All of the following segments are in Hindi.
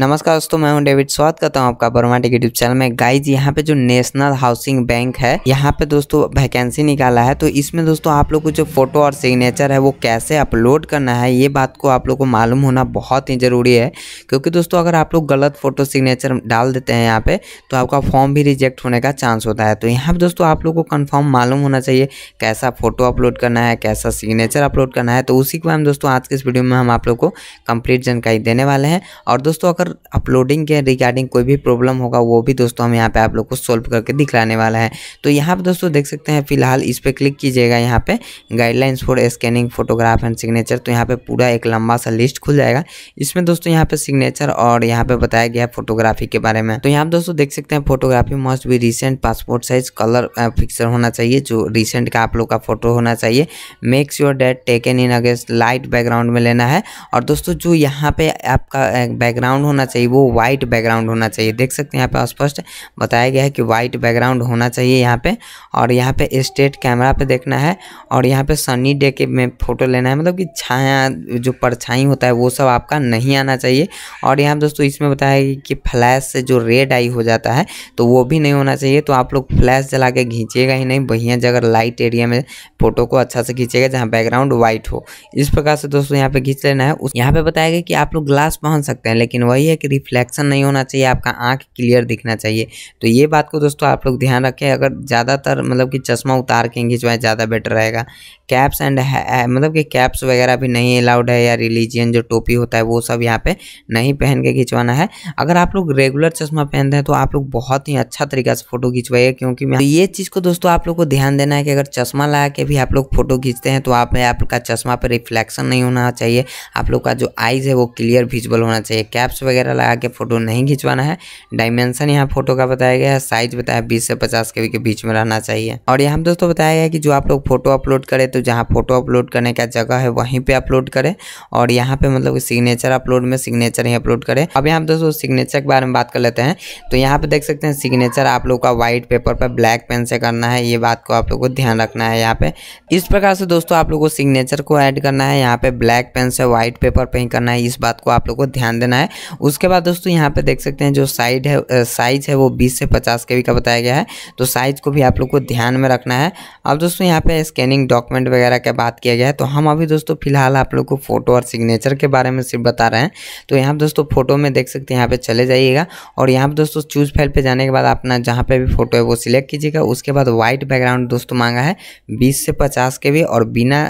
नमस्कार दोस्तों मैं हूं डेविड स्वागत करता हूं आपका बर्मा टेक यूट्यूब चैनल में गाइज यहां पे जो नेशनल हाउसिंग बैंक है यहां पे दोस्तों वैकेंसी निकाला है तो इसमें दोस्तों आप लोग को जो फोटो और सिग्नेचर है वो कैसे अपलोड करना है ये बात को आप लोग को मालूम होना बहुत ही ज़रूरी है क्योंकि दोस्तों अगर आप लोग गलत फोटो सिग्नेचर डाल देते हैं यहाँ पे तो आपका फॉर्म भी रिजेक्ट होने का चांस होता है तो यहाँ पर दोस्तों आप लोग को कन्फर्म मालूम होना चाहिए कैसा फोटो अपलोड करना है कैसा सिग्नेचर अपलोड करना है तो उसी को हम दोस्तों आज के इस वीडियो में हम आप लोग को कम्प्लीट जानकारी देने वाले हैं और दोस्तों अगर पर अपलोडिंग के रिगार्डिंग कोई भी प्रॉब्लम होगा वो भी दोस्तों हम यहाँ पे आप लोग को सॉल्व करके दिखलाने वाला है तो यहाँ पे दोस्तों देख सकते हैं फिलहाल इस पर क्लिक कीजिएगा यहाँ पे guidelines for scanning photograph and signature तो यहाँ पे पूरा एक लंबा सा लिस्ट खुल जाएगा इसमें दोस्तों यहाँ पे सिग्नेचर और यहाँ पे बताया गया फोटोग्राफी के बारे में तो यहाँ दोस्तों देख सकते हैं फोटोग्राफी मस्ट भी recent passport size colour picture होना चाहिए जो रिसेंट का आप लोग का फोटो होना चाहिए makes your date taken in against light background में लेना है और दोस्तों जो यहाँ पे आपका बैकग्राउंड होना होना चाहिए वो वाइट बैकग्राउंड होना चाहिए देख सकते हैं यहाँ पे स्पष्ट बताया गया है कि वाइट बैकग्राउंड होना चाहिए यहाँ पे और यहाँ पे स्टेट कैमरा पे देखना है और यहाँ पे सनी डे के में फ़ोटो लेना है मतलब कि छाया जो परछाई होता है वो सब आपका नहीं आना चाहिए और यहाँ दोस्तों इसमें बताया गया कि फ्लैश से जो रेड आई हो जाता है तो वो भी नहीं होना चाहिए तो आप लोग फ्लैश जला के खींचेगा ही नहीं बढ़िया जगह लाइट एरिया में फ़ोटो को अच्छा से खींचेगा जहाँ बैकग्राउंड वाइट हो इस प्रकार से दोस्तों यहाँ पे खींच लेना है यहाँ पे बताया गया कि आप लोग ग्लास पहन सकते हैं लेकिन वही यही है कि रिफ्लेक्शन नहीं होना चाहिए आपका आँख क्लियर दिखना चाहिए तो ये बात को दोस्तों आप लोग ध्यान रखें अगर ज़्यादातर मतलब कि चश्मा उतार के खिंचवाएँ ज़्यादा बेटर रहेगा कैप्स एंड मतलब कि कैप्स वगैरह भी नहीं अलाउड है या रिलीजियन जो टोपी होता है वो सब यहाँ पे नहीं पहन के खिंचवाना है अगर आप लोग रेगुलर चश्मा पहनते हैं तो आप लोग बहुत ही अच्छा तरीका से फोटो खिंचवाइए क्योंकि मैं तो ये चीज़ को दोस्तों आप लोग को ध्यान देना है कि अगर चश्मा लगा के भी आप लोग फोटो खींचते हैं तो आप आपका चश्मा पर रिफ्लेक्शन नहीं होना चाहिए आप लोग का जो आइज़ है वो क्लियर विजुअल होना चाहिए कैप्स वगैरह वगैरह लगा के फ़ोटो नहीं खिंचवाना है डायमेंशन यहाँ फोटो का बताया गया है साइज बताया बीस से पचास के के बीच में रहना चाहिए और यहाँ दोस्तों बताया गया कि जो आप लोग फोटो अपलोड करें तो जहाँ फोटो अपलोड करने का जगह है वहीं पर अपलोड करें और यहाँ पे मतलब सिग्नेचर अपलोड में सिग्नेचर ही अपलोड करें अब यहाँ दोस्तों सिग्नेचर के बारे में बात कर लेते हैं तो यहाँ पे देख सकते हैं सिग्नेचर आप लोग का व्हाइट पेपर पर ब्लैक पेन से करना है ये बात को आप लोग को ध्यान रखना है यहाँ पे इस प्रकार से दोस्तों आप लोग को सिग्नेचर को ऐड करना है यहाँ पे ब्लैक पेन से व्हाइट पेपर पे ही करना है इस बात को आप लोग को ध्यान देना है उसके बाद दोस्तों यहाँ पे देख सकते हैं जो साइड है साइज़ है वो 20 से 50 के का बताया गया है तो साइज़ को भी आप लोग को ध्यान में रखना है अब दोस्तों यहाँ पे स्कैनिंग डॉक्यूमेंट वगैरह का बात किया गया है तो हम अभी दोस्तों फिलहाल आप लोग को फ़ोटो और सिग्नेचर के बारे में सिर्फ बता रहे हैं तो यहाँ दोस्तों फोटो में देख सकते हैं यहाँ पर चले जाइएगा और यहाँ पर दोस्तों चूज फाइल पर जाने के बाद अपना जहाँ पर भी फोटो है वो सिलेक्ट कीजिएगा उसके बाद व्हाइट बैकग्राउंड दोस्तों मांगा है बीस से पचास के और बिना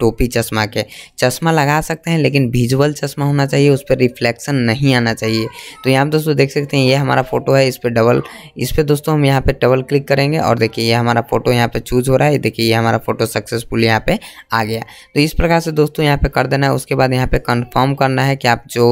टोपी चश्मा के चश्मा लगा सकते हैं लेकिन विजुअल चश्मा होना चाहिए उस पर रिफ्लेक्शन नहीं आना चाहिए तो यहाँ पर दोस्तों देख सकते हैं ये हमारा फोटो है इस पर डबल इस पर दोस्तों हम यहाँ पर डबल क्लिक करेंगे और देखिए ये हमारा फोटो यहाँ पर चूज हो रहा है देखिए ये हमारा फोटो सक्सेसफुल यहाँ पर आ गया तो इस प्रकार से दोस्तों यहाँ पर कर देना है उसके बाद यहाँ पर कन्फर्म करना है कि आप जो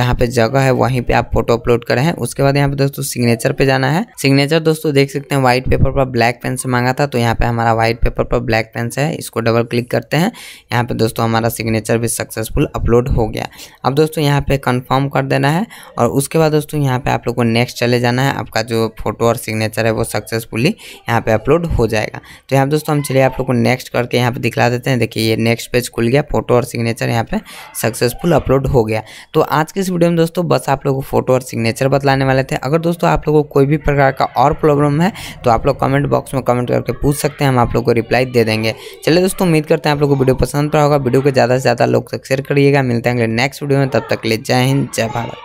जहाँ पर जगह है वहीं पर आप फोटो अपलोड करें उसके बाद यहाँ पर दोस्तों सिग्नेचर पर जाना है सिग्नेचर दोस्तों देख सकते हैं व्हाइट पेपर पर ब्लैक पेन से मांगा था तो यहाँ पर हमारा व्हाइट पेपर पर ब्लैक पेन से है इसको डबल क्लिक करते हैं यहाँ पर दोस्तों हमारा सिग्नेचर भी सक्सेसफुल अपलोड हो गया अब दोस्तों यहाँ पे कंफर्म कर देना करना है और उसके बाद दोस्तों यहाँ पे आप लोग को नेक्स्ट चले जाना है आपका जो फोटो और सिग्नेचर है वो सक्सेसफुली यहाँ पे अपलोड हो जाएगा तो यहाँ दोस्तों हम चलिए आप लोग को नेक्स्ट करके यहाँ पे दिखला देते हैं देखिए ये नेक्स्ट पेज खुल गया फोटो और सिग्नेचर यहाँ पे सक्सेसफुल अपलोड हो गया तो आज के इस वीडियो में दोस्तों बस आप लोग को फोटो और सिग्नेचर बतलाने वाले थे अगर दोस्तों आप लोग को कोई भी प्रकार का और प्रॉब्लम है तो आप लोग कमेंट बॉक्स में कमेंट करके पूछ सकते हैं हम आप लोग को रिप्लाई दे देंगे चलिए दोस्तों उम्मीद करते हैं आप लोग को वीडियो पसंद रहा होगा वीडियो को ज़्यादा से ज़्यादा लोग तक शेयर करिएगा मिलते हैं नेक्स्ट वीडियो में तब तक ले जय हिंद जय भारत